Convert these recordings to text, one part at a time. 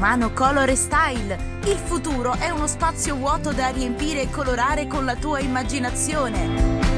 Romano Color Style. Il futuro è uno spazio vuoto da riempire e colorare con la tua immaginazione.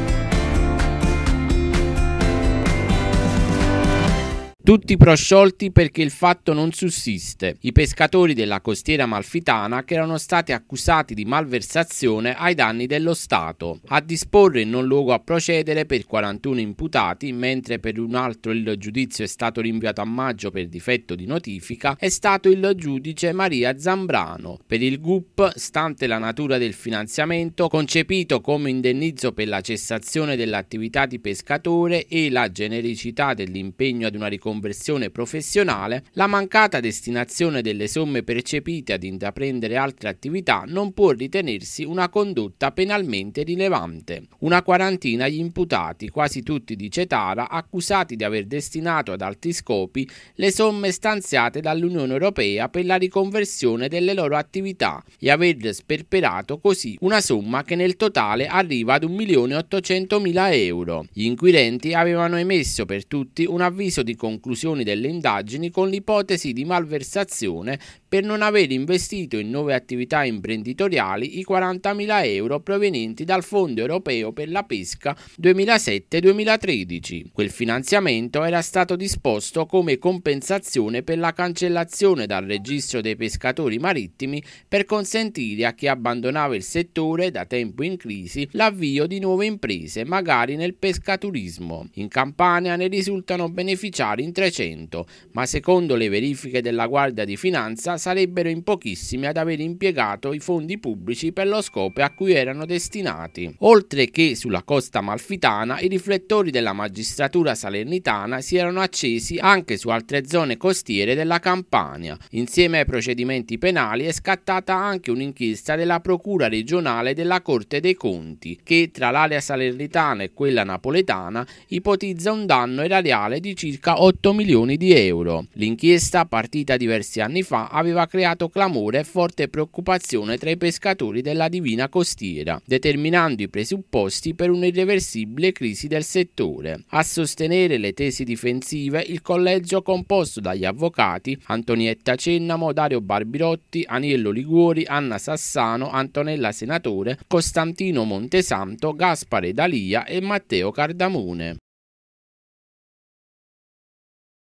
Tutti prosciolti perché il fatto non sussiste. I pescatori della costiera malfitana che erano stati accusati di malversazione ai danni dello Stato. A disporre il non luogo a procedere per 41 imputati, mentre per un altro il giudizio è stato rinviato a maggio per difetto di notifica, è stato il giudice Maria Zambrano. Per il GUP, stante la natura del finanziamento, concepito come indennizzo per la cessazione dell'attività di pescatore e la genericità dell'impegno ad una ricostruzione riconversione professionale, la mancata destinazione delle somme percepite ad intraprendere altre attività non può ritenersi una condotta penalmente rilevante. Una quarantina gli imputati, quasi tutti di Cetara, accusati di aver destinato ad altri scopi le somme stanziate dall'Unione Europea per la riconversione delle loro attività e aver sperperato così una somma che nel totale arriva ad 1.800.000 euro. Gli inquirenti avevano emesso per tutti un avviso di conclusione conclusioni delle indagini con l'ipotesi di malversazione per non aver investito in nuove attività imprenditoriali i 40.000 euro provenienti dal Fondo europeo per la pesca 2007-2013. Quel finanziamento era stato disposto come compensazione per la cancellazione dal registro dei pescatori marittimi per consentire a chi abbandonava il settore da tempo in crisi l'avvio di nuove imprese, magari nel pescaturismo. In Campania ne risultano beneficiari in 300, ma secondo le verifiche della Guardia di Finanza sarebbero in pochissimi ad aver impiegato i fondi pubblici per lo scopo a cui erano destinati. Oltre che sulla costa malfitana, i riflettori della magistratura salernitana si erano accesi anche su altre zone costiere della Campania. Insieme ai procedimenti penali è scattata anche un'inchiesta della Procura regionale della Corte dei Conti, che tra l'area salernitana e quella napoletana ipotizza un danno erariale di circa 8 108 milioni di euro. L'inchiesta, partita diversi anni fa, aveva creato clamore e forte preoccupazione tra i pescatori della Divina Costiera, determinando i presupposti per un'irreversibile crisi del settore. A sostenere le tesi difensive, il collegio composto dagli avvocati Antonietta Cennamo, Dario Barbirotti, Aniello Liguori, Anna Sassano, Antonella Senatore, Costantino Montesanto, Gaspare Dalia e Matteo Cardamone.